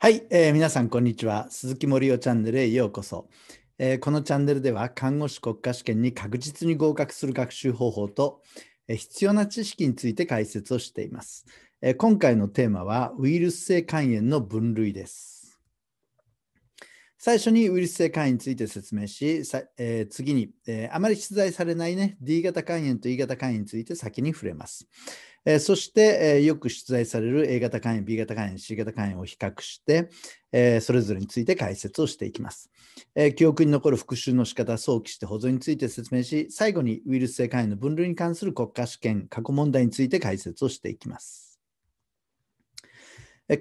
はい、えー、皆さんこんにちは。鈴木森生チャンネルへようこそ、えー、このチャンネルでは看護師国家試験に確実に合格する学習方法と、えー、必要な知識について解説をしています、えー、今回のテーマはウイルス性肝炎の分類です。最初にウイルス性肝炎について説明し、えー、次に、えー、あまり出題されない、ね、D 型肝炎と E 型肝炎について先に触れます。えそして、えよく出題される A 型肝炎、B 型肝炎、C 型肝炎を比較して、えそれぞれについて解説をしていきます、え記憶に残る復習の仕方、早期して保存について説明し、最後にウイルス性肝炎の分類に関する国家試験、過去問題について解説をしていきます。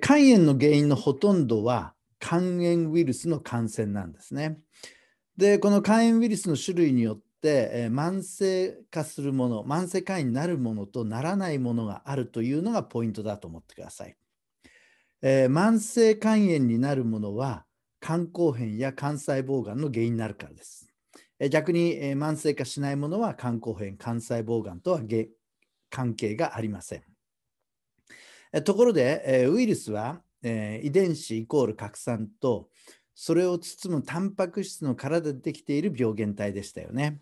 肝炎の原因のほとんどは肝炎ウイルスの感染なんですね。でこの肝炎ウイルスの種類によっ、え慢性化するもの慢性化になるものとならないものがあるというのがポイントだと思ってください、え慢性肝炎になるものは肝硬変や肝細胞がんの原因になるからです、え逆に、え慢性化しないものは肝硬変肝細胞がんとは関係がありません、えところで、えウイルスは、え遺伝子イコール核酸とそれを包むタンパク質の体でできている病原体でしたよね。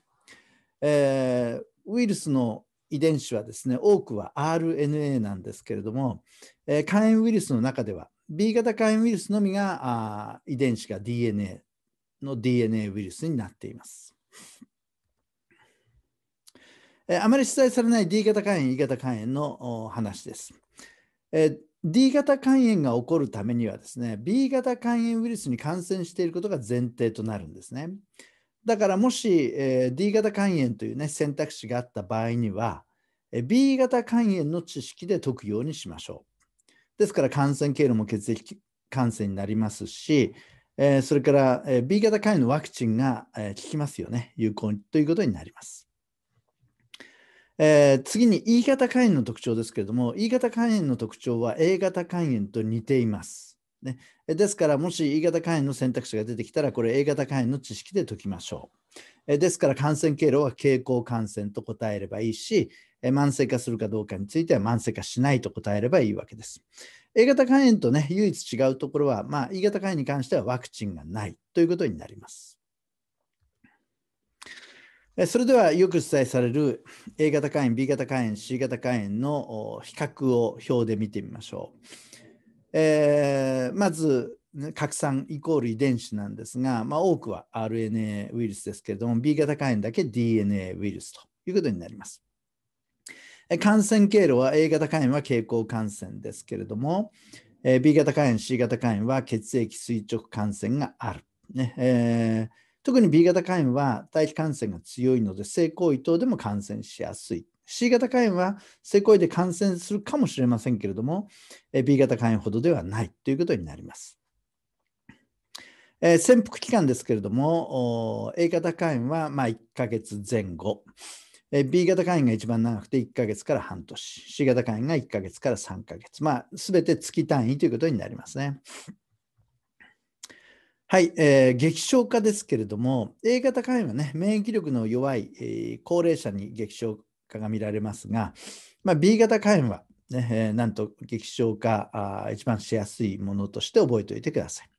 えー、ウイルスの遺伝子はですね多くは RNA なんですけれども、えー、肝炎ウイルスの中では B 型肝炎ウイルスのみが遺伝子が DNA の DNA ウイルスになっています。えー、あまり主催されない D 型肝炎、E 型肝炎の話です。えー D 型肝炎が起こるためにはですね B 型肝炎ウイルスに感染していることが前提となるんですね。だからもし、えー、D 型肝炎というね選択肢があった場合には、え B 型肝炎の知識で解くようにしましょう。ですから感染経路も血液感染になりますし、えー、それから、え B 型肝炎のワクチンが、え効きますよね、有効ということになります。えー、次に E 型肝炎の特徴ですけれども、E 型肝炎の特徴は A 型肝炎と似ています。ね、ですから、もし E 型肝炎の選択肢が出てきたら、これ A 型肝炎の知識で解きましょう。ですから、感染経路は経口感染と答えればいいし、慢性化するかどうかについては慢性化しないと答えればいいわけです。A 型肝炎とね、唯一違うところは、まあ、E 型肝炎に関してはワクチンがないということになります。それではよく伝えされる A 型肝炎、B 型肝炎、C 型肝炎の比較を表で見てみましょう。えー、まず核酸イコール遺伝子なんですが、まあ、多くは RNA ウイルスですけれども B 型肝炎だけ DNA ウイルスということになります。感染経路は A 型肝炎は経口感染ですけれども B 型肝炎 C 型肝炎は血液垂直感染がある。ねえー、特に B 型肝炎は大気感染が強いので性行為等でも感染しやすい。C 型肝炎はセコイで感染するかもしれませんけれども、B 型肝炎ほどではないということになります。えー、潜伏期間ですけれども、A 型肝炎はま1ヶ月前後、え B 型肝炎が一番長くて1ヶ月から半年、C 型肝炎が1ヶ月から3ヶ月、まあ、全て月単位ということになりますね。はい、えー、激症化ですけれども、A 型肝炎はね、免疫力の弱い、えー、高齢者に激症果が見られますが、まあ、B 型肝炎はね、えー、なんと劇症化あ一番しやすいものとして覚えておいてください。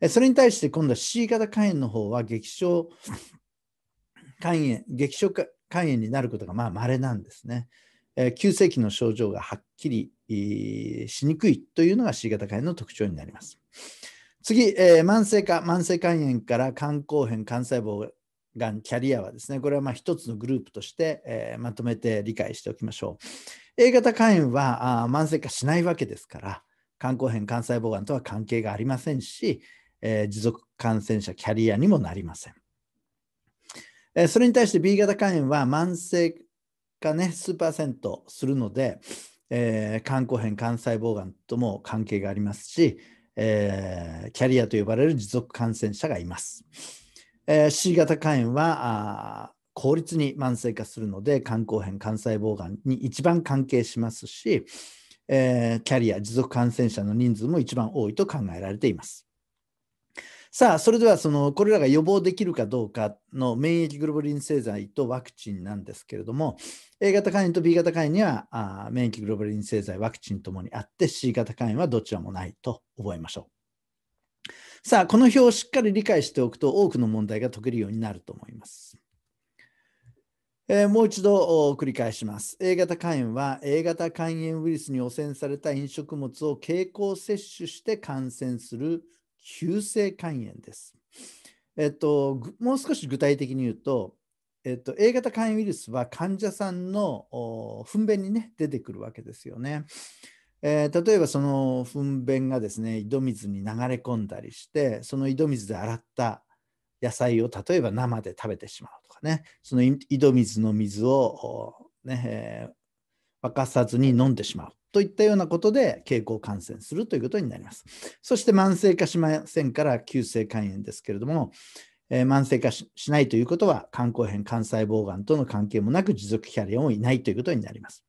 えそれに対して今度は C 型肝炎の方は激症肝炎、激症肝炎になることがまあ稀なんですね。え急性期の症状がはっきり、しにくいというのが C 型肝炎の特徴になります。次、えー、慢性化、慢性肝炎から肝硬変、肝細胞がキャリアはですね、これはまあ一つのグループとして、えー、まとめて理解しておきましょう。A 型肝炎はあ慢性化しないわけですから、肝硬変、肝細胞がんとは関係がありませんし、えー、持続感染者キャリアにもなりません。えー、それに対して B 型肝炎は慢性化ね、数パーセントするので、えー、肝硬変、肝細胞がんとも関係がありますし、えー、キャリアと呼ばれる持続感染者がいます。えー、C 型肝炎は効率に慢性化するので肝硬変肝細胞がんに一番関係しますし、えー、キャリア持続感染者の人数も一番多いと考えられています。さあ、それではそのこれらが予防できるかどうかの免疫グロブリン製剤とワクチンなんですけれども、A 型肝炎と B 型肝炎にはあ免疫グロブリン製剤、ワクチンともにあって、C 型肝炎はどちらもないと覚えましょう。さあ、この表をしっかり理解しておくと多くの問題が解けるようになると思います。えー、もう一度繰り返します。A 型肝炎は A 型肝炎ウイルスに汚染された飲食物を経口摂取して感染する急性肝炎です。えっと、もう少し具体的に言うと、えっと、A 型肝炎ウイルスは患者さんの糞便に、ね、出てくるわけですよね。えー、例えばその糞便がですね井戸水に流れ込んだりしてその井戸水で洗った野菜を例えば生で食べてしまうとかねその井戸水の水を、ねえー、沸かさずに飲んでしまうといったようなことで経口感染するということになりますそして慢性化しませんから急性肝炎ですけれども、えー、慢性化しないということは肝硬変肝細胞がんとの関係もなく持続キャリアもをいないということになります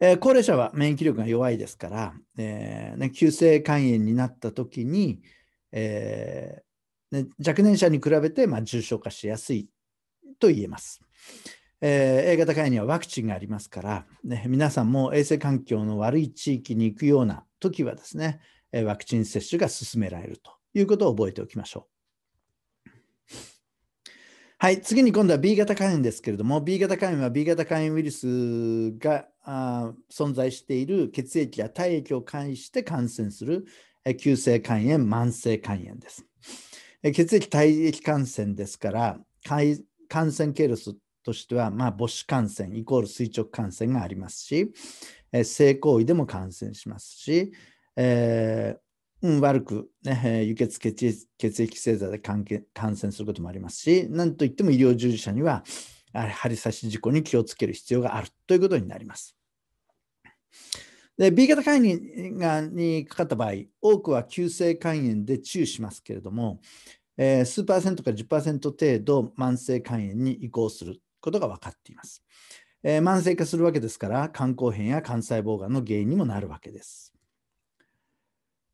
え高齢者は免疫力が弱いですから、えー、ね、急性肝炎になった時に、えー、ね、若年者に比べて、まあ、重症化しやすいと言えます。えー、A 型肝炎にはワクチンがありますから、ね、皆さんも衛生環境の悪い地域に行くような時はですね、ワクチン接種が進められるということを覚えておきましょう。はい、次に今度は B 型肝炎ですけれども、B 型肝炎は B 型肝炎ウイルスがあ存在している血液や体液を介して感染する急性肝炎、慢性肝炎です。血液体液感染ですから感染経路としては、まあ、母子感染イコール垂直感染がありますし性行為でも感染しますし、えーん、悪く、ね、輸血血液製剤で感染することもありますし、なんといっても医療従事者には針刺し事故に気をつける必要があるということになります。で B 型肝炎にかかった場合、多くは急性肝炎で治癒しますけれども、えー、数パーセントから10%程度慢性肝炎に移行することが分かっています。えー、慢性化するわけですから、肝硬変や肝細胞がんの原因にもなるわけです。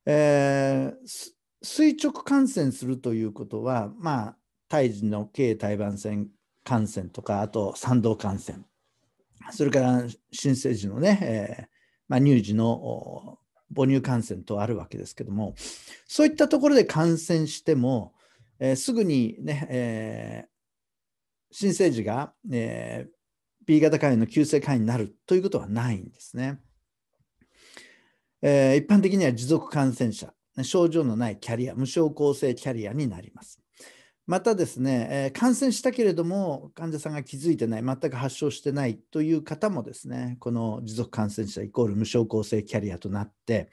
えー、垂直感染するということは、まあ、胎児の軽胎盤腺感染とか、あと賛同感染、それから新生児のね、えー、まあ、乳児の母乳感染とあるわけですけども、そういったところで感染しても、えー、すぐにね、えー、新生児が、え B 型肝炎の急性肝炎になるということはないんですね。え一般的には持続感染者、症状のないキャリア、無症候性キャリアになります。またですね、え感染したけれども患者さんが気づいてない、全く発症してないという方もですね、この持続感染者イコール無症候性キャリアとなって、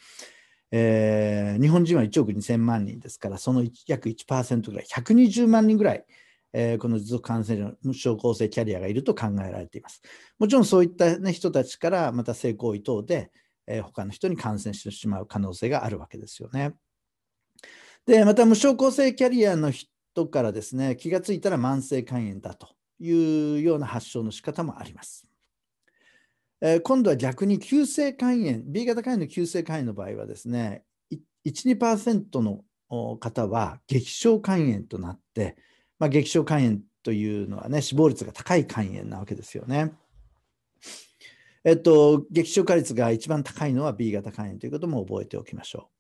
えー、日本人は1億2000万人ですから、その約1%ぐらい、120万人ぐらい、えー、この持続感染者の無症候性キャリアがいると考えられています。もちろんそういった、ね、人たちから、また性行為等で、えー、他の人に感染してしまう可能性があるわけですよね。で、また無症候性キャリアの人とからですね気がついたら慢性肝炎だというような発症の仕方もあります。えー、今度は逆に急性肝炎 B 型肝炎の急性肝炎の場合はですね12%の方は激症肝炎となって、まあ、激症肝炎というのはね死亡率が高い肝炎なわけですよね。えっと、劇症化率が一番高いのは B 型肝炎ということも覚えておきましょう。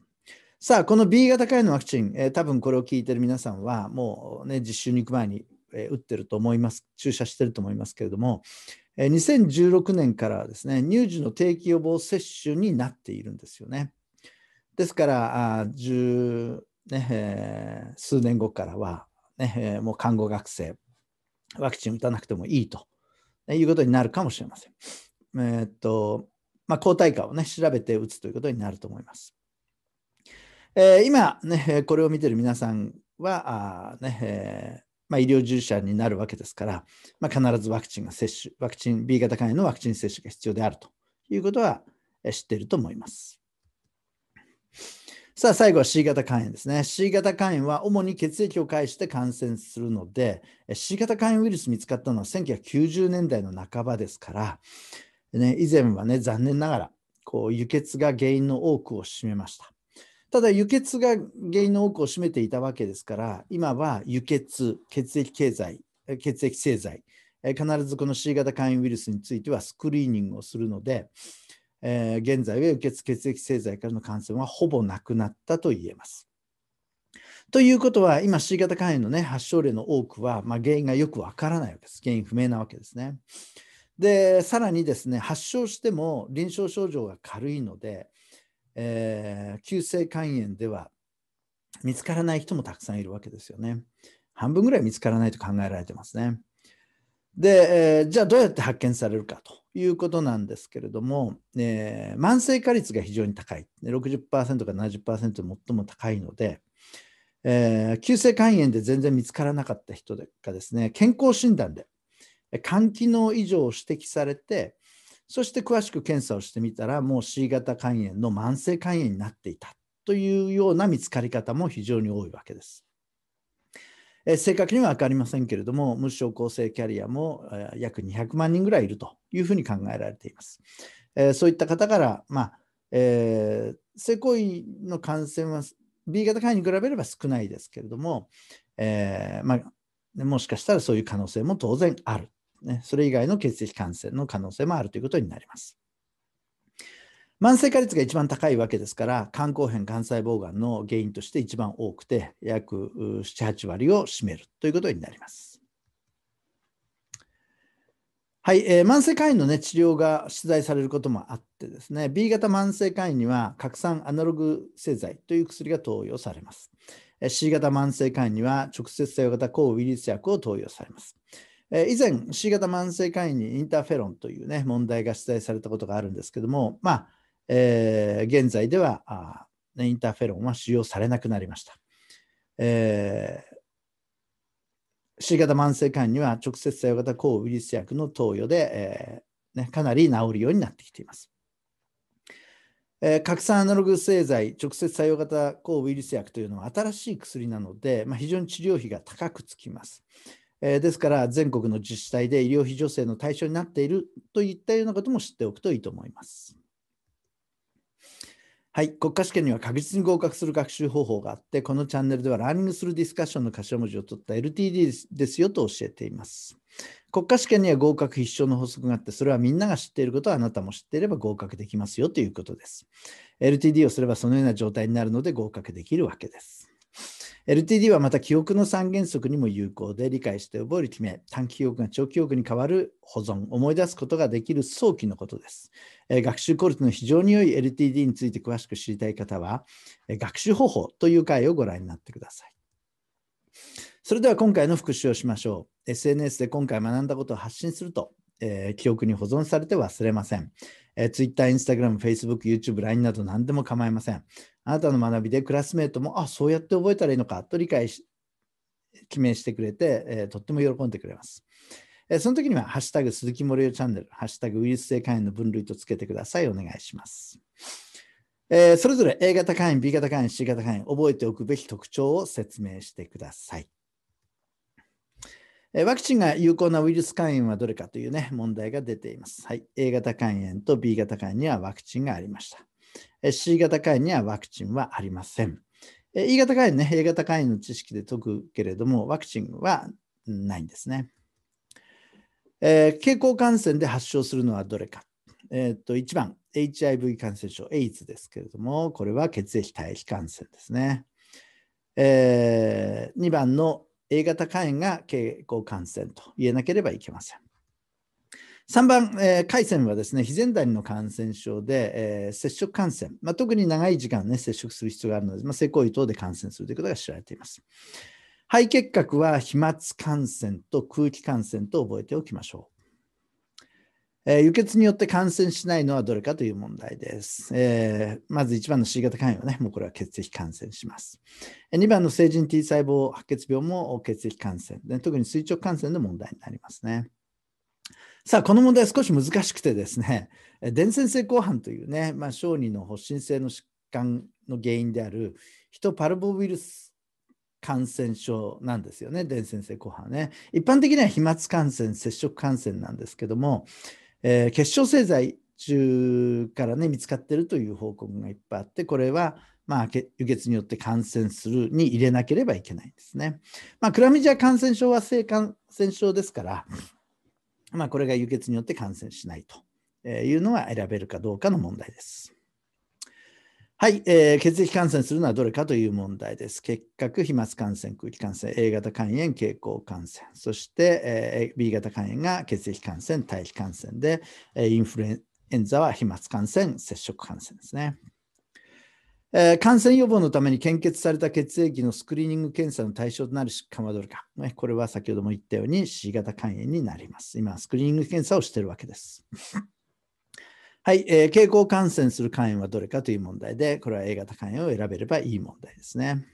さあ、この B 型肝炎のワクチン、えー、多分これを聞いてる皆さんは、もうね、実習に行く前に、えー、打ってると思います、注射してると思いますけれども、えー、2016年からですね、乳児の定期予防接種になっているんですよね。ですから、あ10ねえー、数年後からは、ねえー、もう看護学生、ワクチン打たなくてもいいと、いうことになるかもしれません。えー、っとまあ、抗体価を、ね、調べて打つということになると思います。えー、今、ね、これを見てる皆さんは、ねえー、まあ、医療従事者になるわけですから、まあ、必ずワクチンが接種、ワクチン B 型肝炎のワクチン接種が必要であるということは知っていると思います。さあ、最後は C 型肝炎ですね。C 型肝炎は主に血液を介して感染するので、C 型肝炎ウイルス見つかったのは1990年代の半ばですから、ね、以前はね、残念ながらこう輸血が原因の多くを占めました。ただ輸血が原因の多くを占めていたわけですから今は輸血血液経済血液製剤必ずこの C 型肝炎ウイルスについてはスクリーニングをするので、えー、現在は輸血血液製剤からの感染はほぼなくなったと言えます。ということは、今 C 型肝炎の、ね、発症例の多くは、まあ、原因がよくわからないわけです。原因不明なわけですね。で、さらにですね、発症しても臨床症状が軽いので、えー、急性肝炎では見つからない人もたくさんいるわけですよね。半分ぐらい見つからないと考えられてますね。で、えー、じゃあどうやって発見されるかということなんですけれども、えー、慢性化率が非常に高い60%から70%で最も高いので、えー、急性肝炎で全然見つからなかった人がですね健康診断で肝機能異常を指摘されてそして詳しく検査をしてみたら、もう C 型肝炎の慢性肝炎になっていたというような見つかり方も非常に多いわけです。え正確には分かりませんけれども、無症候性キャリアも約200万人ぐらいいるというふうに考えられています。えそういった方から、まあ、えー、性行為の感染は B 型肝炎に比べれば少ないですけれども、えー、まあ、もしかしたらそういう可能性も当然あるね、それ以外の血液感染の可能性もあるということになります。慢性化率が一番高いわけですから、肝硬変、肝細胞がんの原因として一番多くて、約7、8割を占めるということになります。はい、えー、慢性肝炎の、ね、治療が出題されることもあってですね、B 型慢性肝炎には核酸アナログ製剤という薬が投与されます。C 型慢性肝炎には直接性型抗ウイルス薬を投与されます。え以前 C 型慢性肝炎にインターフェロンという、ね、問題が出題されたことがあるんですけども、まあ、えー、現在ではあ、ね、インターフェロンは使用されなくなりました。えー C 型慢性肝炎には直接作用型抗ウイルス薬の投与で、えー、ね、かなり治るようになってきています。えー、核酸アナログ製剤直接作用型抗ウイルス薬というのは新しい薬なので、まあ、非常に治療費が高くつきます。えー、ですから全国の自治体で医療費助成の対象になっているといったようなことも知っておくといいと思います。はい、国家試験には確実に合格する学習方法があって、このチャンネルではラーニングするディスカッションの頭文字を取った LTD ですよと教えています。国家試験には合格必勝の法則があって、それはみんなが知っていることをあなたも知っていれば合格できますよということです。LTD をすればそのような状態になるので合格できるわけです。LTD はまた記憶の三原則にも有効で理解して覚える決め、短期記憶が長期記憶に変わる保存、思い出すことができる早期のことです。え学習効率の非常に良い LTD について詳しく知りたい方は、え学習方法という回をご覧になってください。それでは今回の復習をしましょう。SNS で今回学んだことを発信するとえー、記憶に保存されて忘れません。えー、Twitter、Instagram、Facebook、YouTube、LINE など何でも構いません。あなたの学びでクラスメートも、あ、そうやって覚えたらいいのかと理解し、記名してくれて、えー、とっても喜んでくれます。えその時には、ハッシュタグ鈴木森よチャンネル、ハッシュタグウイルス性肝炎の分類とつけてください。お願いします。えそれぞれ A 型肝炎、B 型肝炎、C 型肝炎、覚えておくべき特徴を説明してください。ワクチンが有効なウイルス肝炎はどれかという、ね、問題が出ています、はい。A 型肝炎と B 型肝炎にはワクチンがありました。C 型肝炎にはワクチンはありません。E 型肝炎ね、A 型肝炎の知識で解くけれども、ワクチンはないんですね。えー、経口感染で発症するのはどれか。えー、っと1番、HIV 感染症、AIDS ですけれども、これは血液体液感染ですね。えー、2番の A 型肝炎が経口感染と言えなければいけません。3番、えー、回線はですね、非前段の感染症で、えー、接触感染、まあ、特に長い時間、ね、接触する必要があるので、まあ、性行為等で感染するということが知られています。肺結核は飛沫感染と空気感染と覚えておきましょう。えー、輸血によって感染しないのはどれかという問題です。えー、まず1番の C 型肝炎はね、もうこれは血液感染します。2番の成人 T 細胞白血病も血液感染、で、特に垂直感染の問題になりますね。さあ、この問題少し難しくてですね、伝染性後斑というね、まあ、小児の発疹性の疾患の原因であるヒトパルボウイルス感染症なんですよね、伝染性後斑ね。一般的には飛沫感染、接触感染なんですけども、えー、結晶製剤中からね見つかってるという報告がいっぱいあってこれはまあ、輸血によって感染するに入れなければいけないんですね。まあ、クラミジア感染症は性感染症ですから、まあ、これが輸血によって感染しないというのは選べるかどうかの問題です。はい、えー、血液感染するのはどれかという問題です。結核、飛沫感染、空気感染、A 型肝炎、経口感染、そして、えー、B 型肝炎が血液感染、体皮感染で、えインフルエンザは飛沫感染、接触感染ですね。えー、感染予防のために献血された血液のスクリーニング検査の対象となる疾患はどれか、ね、これは先ほども言ったように C 型肝炎になります。今、スクリーニング検査をしているわけです。はい、えー、経口感染する肝炎はどれかという問題で、これは A 型肝炎を選べればいい問題ですね。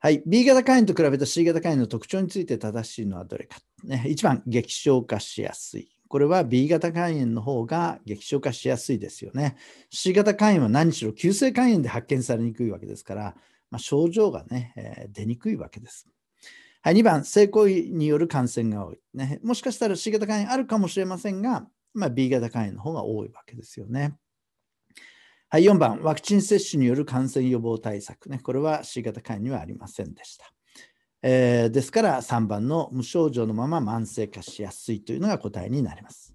はい、B 型肝炎と比べた C 型肝炎の特徴について正しいのはどれか。ね、1番、激症化しやすい。これは B 型肝炎の方が激症化しやすいですよね。C 型肝炎は何しろ急性肝炎で発見されにくいわけですから、まあ、症状がね、えー、出にくいわけです。はい、2番、性行為による感染が多い、ね。もしかしたら C 型肝炎あるかもしれませんが、まあ、B 型肝炎の方が多いわけですよね。はい、4番、ワクチン接種による感染予防対策、ね、これは C 型肝炎にはありませんでした。えー、ですから3番の無症状のまま慢性化しやすいというのが答えになります。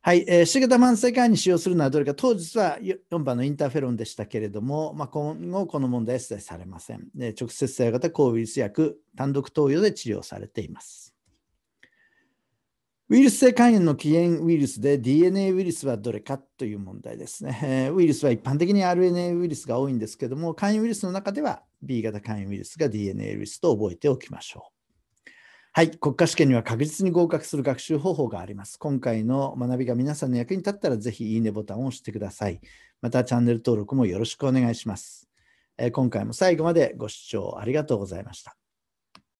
はい、えー、C 型慢性肝炎に使用するのはどれか、当日は4番のインターフェロンでしたけれども、まあ、今後この問題は一切されません。直接性型抗ウイルス薬、単独投与で治療されています。ウイルス性肝炎の起源ウイルスで DNA ウイルスはどれかという問題ですね。ウイルスは一般的に RNA ウイルスが多いんですけども、肝炎ウイルスの中では B 型肝炎ウイルスが DNA ウイルスと覚えておきましょう。はい、国家試験には確実に合格する学習方法があります。今回の学びが皆さんの役に立ったら、ぜひいいねボタンを押してください。またチャンネル登録もよろしくお願いします。今回も最後までご視聴ありがとうございました。